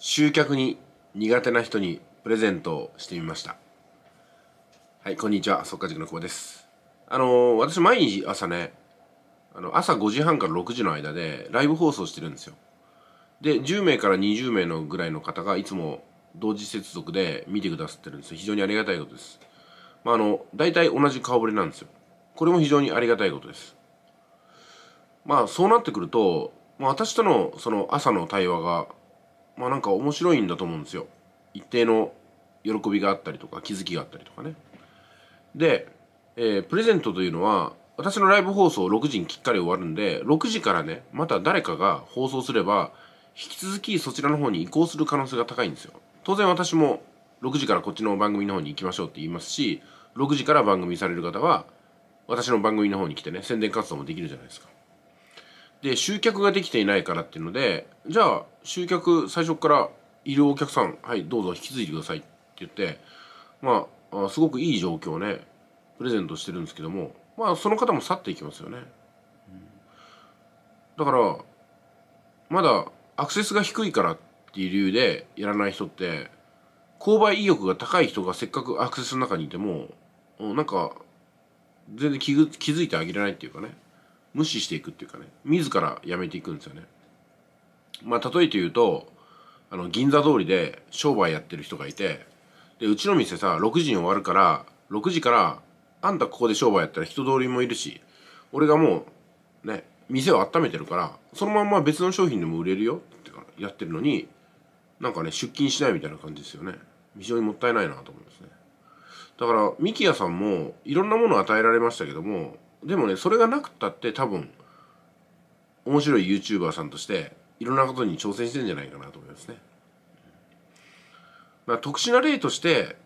集客に苦手な人にプレゼントをしてみましたはいこんにちは速稼塾の久保ですあのー、私毎日朝ねあの朝5時半から6時の間でライブ放送してるんですよで10名から20名のぐらいの方がいつも同時接続で見てくださってるんですよ非常にありがたいことですまああの大体同じ顔ぶれなんですよこれも非常にありがたいことですまあそうなってくると、まあ、私とのその朝の対話がまあなんか面白いんだと思うんですよ一定の喜びがあったりとか気づきがあったりとかねで、えー、プレゼントというのは私のライブ放送6時にきっかり終わるんで6時からねまた誰かが放送すれば引き続きそちらの方に移行する可能性が高いんですよ当然私も6時からこっちの番組の方に行きましょうって言いますし6時から番組される方は私の番組の方に来てね宣伝活動もできるじゃないですかで集客ができていないからっていうのでじゃあ集客最初からいるお客さんはいどうぞ引き継いでくださいって言ってまあすごくいい状況をねプレゼントしてるんですけどもまあその方も去っていきますよね。だからまだアクセスが低いからっていう理由でやらない人って購買意欲が高い人がせっかくアクセスの中にいてもなんか全然気づいてあげれないっていうかね。無視していくっていうかね自らやめていくんですよね。まあ例えて言うとあの銀座通りで商売やってる人がいてでうちの店さ6時に終わるから6時からあんたここで商売やったら人通りもいるし俺がもうね店を温めてるからそのまんま別の商品でも売れるよってやってるのになんかね出勤しないみたいな感じですよね非常にもったいないなと思いますねだから三木屋さんもいろんなものを与えられましたけどもでもねそれがなくったって多分面白い YouTuber さんとしていろんなことに挑戦してるんじゃないかなと思いますね。まあ、特殊な例として、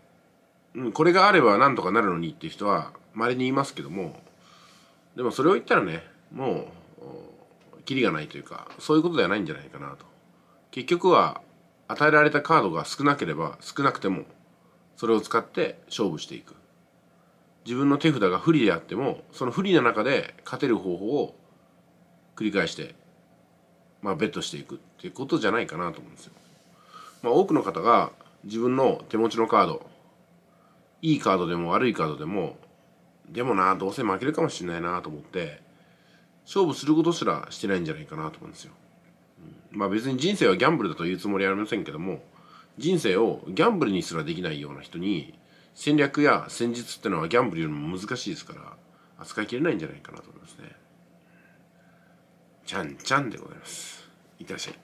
うん、これがあればなんとかなるのにっていう人は稀にいますけどもでもそれを言ったらねもうキリがないというかそういうことではないんじゃないかなと。結局は与えられたカードが少なければ少なくてもそれを使って勝負していく。自分の手札が不利であってもその不利な中で勝てる方法を繰り返してまあベットしていくっていうことじゃないかなと思うんですよ。まあ、多くの方が自分の手持ちのカードいいカードでも悪いカードでもでもなどうせ負けるかもしれないなと思って勝負することすらしてないんじゃないかなと思うんですよ。まあ別に人生はギャンブルだと言うつもりはありませんけども人生をギャンブルにすらできないような人に戦略や戦術ってのはギャンブルよりも難しいですから扱いきれないんじゃないかなと思いますね。ちゃんちゃんでございます。いってらっしゃい。